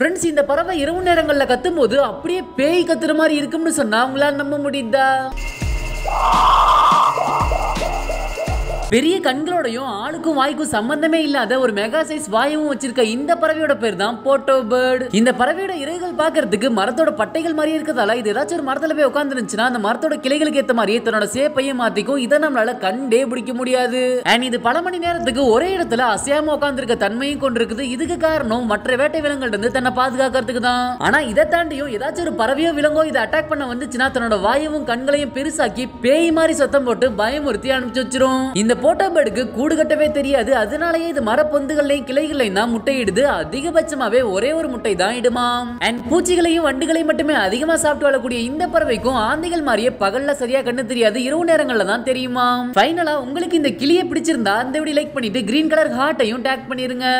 friends இந்த பறவை இரவு நேரங்களில் கத்தும் போது அப்படியே பேய் கத்துற மாதிரி இருக்கும்னு சொன்னா உங்களால் நம்ப முடியுதா பெரிய கண்களோடையும் ஆளுக்கும் வாய்க்கும் சம்பந்தமே இல்லாத ஒரு மெகா சைஸ் வாயுவும் வச்சிருக்க இந்த பறவையோட பேர் தான் போட்டோ பேர்டு இந்த பறவையோட இறைகள் பாக்குறதுக்கு மரத்தோட பட்டைகள் மாதிரி இருக்கிறதால இது ஏதாச்சும் ஒரு மரத்துல போய் உட்காந்துருந்துச்சுன்னா அந்த மரத்தோட கிளைகளுக்கு ஏத்த மாதிரி தன்னோட சேப்பையும் மாத்திக்கும் இதை நம்மளால கண்டே பிடிக்க முடியாது அண்ட் இது பல மணி நேரத்துக்கு ஒரே இடத்துல அசையாம உட்காந்துருக்க தன்மையும் கொண்டிருக்குது இதுக்கு காரணம் மற்ற வேட்டை விலங்குகள் இருந்து தன்னை பாதுகாக்கிறதுக்கு தான் ஆனா இதை தாண்டியும் ஏதாச்சும் ஒரு பறவையோ விலங்கோ இதை அட்டாக் பண்ண வந்துச்சுன்னா தன்னோட வாயுவும் கண்களையும் பெருசாக்கி பேய் மாதிரி சத்தம் போட்டு பயமுறுத்தி அனுப்பிச்சு வச்சிரும் இந்த போட்டோபேர்டுக்கு கூடு கட்டவே தெரியாது அதனாலயே இது மரப்பொந்துகள்லையும் கிளைகள்லையும் தான் முட்டையிடுது அதிகபட்சமாவே ஒரே ஒரு முட்டை தான் இடுமாம் அண்ட் பூச்சிகளையும் வண்டுகளையும் மட்டுமே அதிகமா சாப்பிட்டு வாழக்கூடிய இந்த பறவைக்கும் ஆந்தைகள் மாதிரியே பகல்ல சரியா கண்ணு தெரியாது இரவு நேரங்கள்ல தான் தெரியுமா ஃபைனலா உங்களுக்கு இந்த கிளியை பிடிச்சிருந்தா அந்த வீடியோ லைக் பண்ணிட்டு கிரீன் கலர் ஹார்ட்டையும் டேக் பண்ணிருங்க